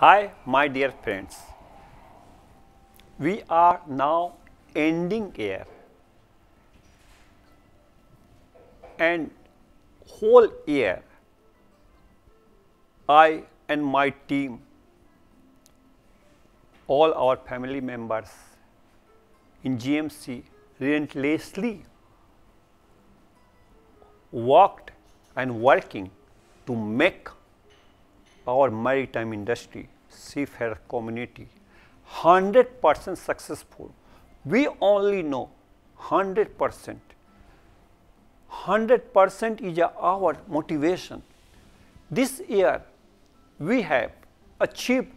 Hi, my dear friends. We are now ending year and whole year I and my team, all our family members in GMC relentlessly worked and working to make our maritime industry seafarer community 100 percent successful. We only know 100 percent. 100 percent is our motivation. This year we have achieved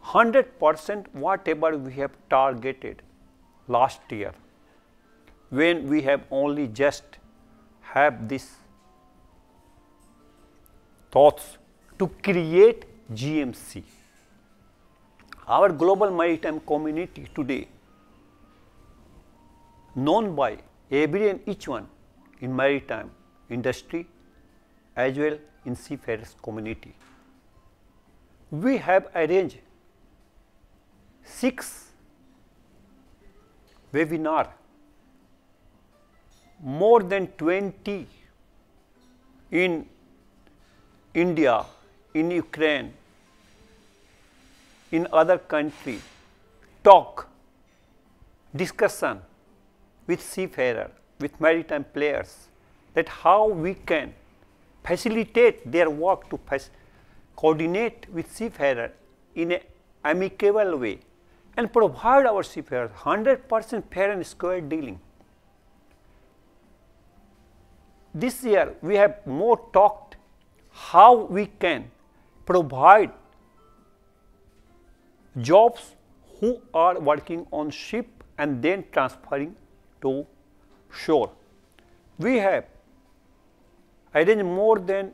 100 percent whatever we have targeted last year when we have only just have this thoughts to create GMC. Our global maritime community today known by every and each one in maritime industry as well in seafarers community. We have arranged six webinar, more than 20 in India, in Ukraine, in other country, talk, discussion with seafarer, with maritime players that how we can facilitate their work to coordinate with seafarer in an amicable way and provide our seafarers 100 percent fair and square dealing. This year we have more talk how we can provide jobs who are working on ship and then transferring to shore. We have arranged more than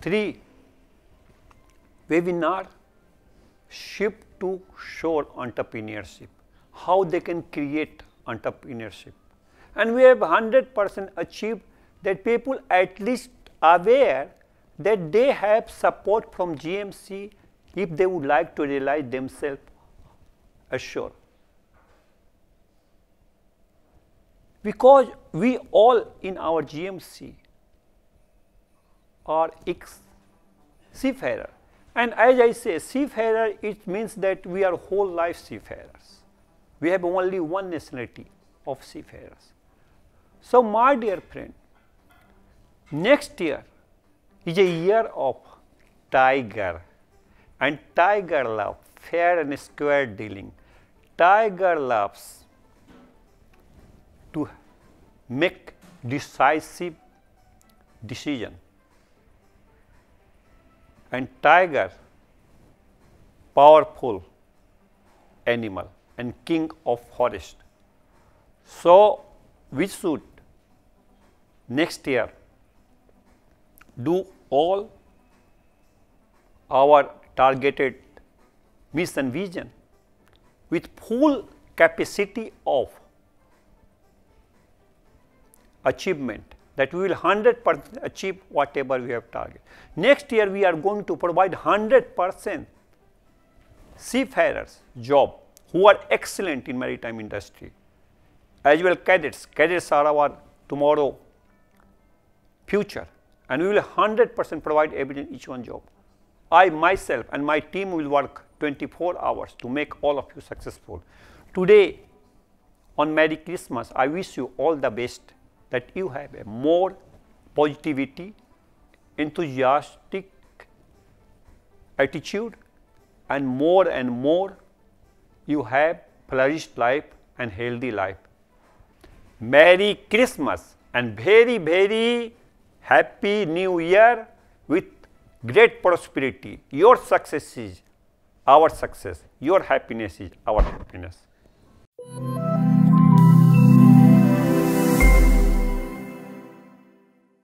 three webinar ship to shore entrepreneurship, how they can create entrepreneurship. And we have 100 percent achieved that people at least aware that they have support from GMC if they would like to rely themselves assured. Because we all in our GMC are ex seafarer. And as I say, seafarer, it means that we are whole life seafarers. We have only one nationality of seafarers. So, my dear friend, Next year is a year of tiger and tiger love, fair and square dealing. Tiger loves to make decisive decision and tiger powerful animal and king of forest. So, we should next year do all our targeted mission vision with full capacity of achievement that we will 100 percent achieve whatever we have target. Next year we are going to provide 100 percent seafarers job who are excellent in maritime industry as well cadets, cadets are our tomorrow future and we will 100% provide evidence each one job. I myself and my team will work 24 hours to make all of you successful. Today on Merry Christmas, I wish you all the best that you have a more positivity, enthusiastic attitude and more and more you have flourished life and healthy life. Merry Christmas and very, very happy new year with great prosperity. Your success is our success. Your happiness is our happiness.